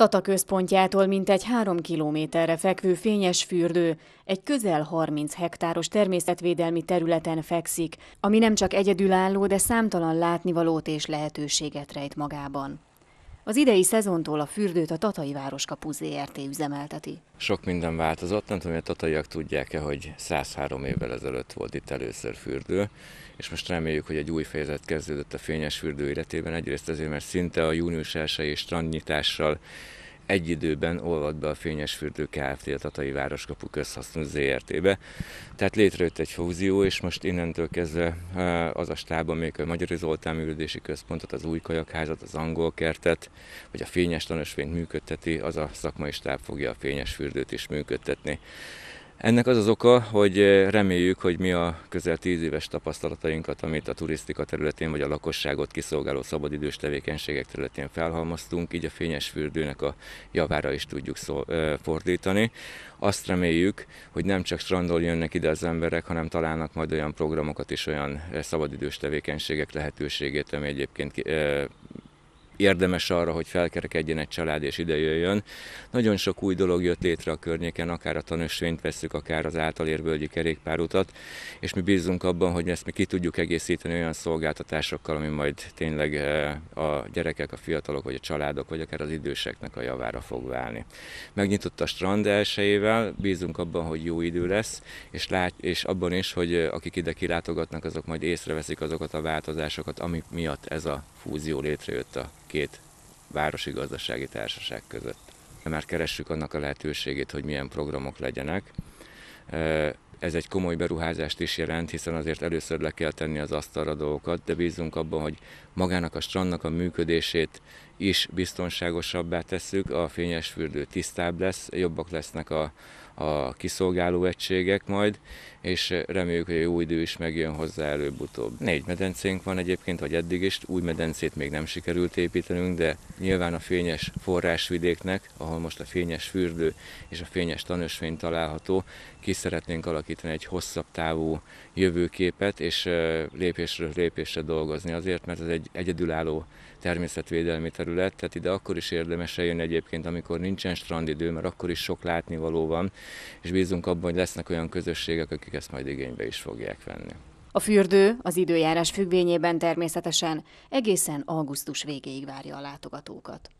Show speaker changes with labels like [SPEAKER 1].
[SPEAKER 1] Tata központjától mintegy három kilométerre fekvő fényes fürdő egy közel 30 hektáros természetvédelmi területen fekszik, ami nem csak egyedülálló, de számtalan látnivalót és lehetőséget rejt magában. Az idei szezontól a fürdőt a Tatai Városkapu ZRT üzemelteti.
[SPEAKER 2] Sok minden változott, nem tudom, hogy a tataiak tudják-e, hogy 103 évvel ezelőtt volt itt először fürdő, és most reméljük, hogy egy új fejezet kezdődött a fényes fürdő életében, egyrészt azért, mert szinte a június 1 strandnyitással egy időben olvad be a Fürdő Kft. a Tatai Városkapu Közhasznú ZRT-be. Tehát létrejött egy fúzió, és most innentől kezdve e, az a stáb, amelyik a Magyar Zoltán Művődési Központot, az új kajakházat, az angol kertet, vagy a fényes tanösvényt működteti, az a szakmai stáb fogja a fényes fürdőt is működtetni. Ennek az az oka, hogy reméljük, hogy mi a közel tíz éves tapasztalatainkat, amit a turisztika területén vagy a lakosságot kiszolgáló szabadidős tevékenységek területén felhalmoztunk, így a fényes fürdőnek a javára is tudjuk szó, fordítani. Azt reméljük, hogy nem csak strandol jönnek ide az emberek, hanem találnak majd olyan programokat és olyan szabadidős tevékenységek lehetőségét, ami egyébként érdemes arra, hogy felkerekedjen egy család és jöjjön. Nagyon sok új dolog jött létre a környéken, akár a tanösvényt veszük, akár az általérbölgyi kerékpárutat, és mi bízunk abban, hogy ezt mi ki tudjuk egészíteni olyan szolgáltatásokkal, ami majd tényleg eh, a gyerekek, a fiatalok, vagy a családok, vagy akár az időseknek a javára fog válni. Megnyitott a strand elsőjével, bízunk abban, hogy jó idő lesz, és, lát, és abban is, hogy eh, akik ide kilátogatnak, azok majd észreveszik azokat a változásokat, amik miatt ez a fúzió létrejött a két városi gazdasági társaság között. Már keressük annak a lehetőségét, hogy milyen programok legyenek. Ez egy komoly beruházást is jelent, hiszen azért először le kell tenni az asztalra dolgokat, de bízunk abban, hogy magának a strandnak a működését is biztonságosabbá tesszük, a fényes fürdő tisztább lesz, jobbak lesznek a, a kiszolgáló egységek majd, és reméljük, hogy a jó idő is megjön hozzá előbb-utóbb. Négy medencénk van egyébként, vagy eddig is, új medencét még nem sikerült építenünk, de nyilván a fényes forrásvidéknek, ahol most a fényes fürdő és a fényes tanösvény található, ki szeretnénk alakítani egy hosszabb távú jövőképet, és lépésről lépésre dolgozni azért, mert ez egy egyedülálló természetvédelmi terület, tehát ide akkor is érdemes eljönni egyébként, amikor nincsen strandidő, mert akkor is sok látnivaló van, és bízunk abban, hogy lesznek olyan közösségek, akik ezt majd igénybe is fogják venni.
[SPEAKER 1] A fürdő az időjárás függvényében természetesen egészen augusztus végéig várja a látogatókat.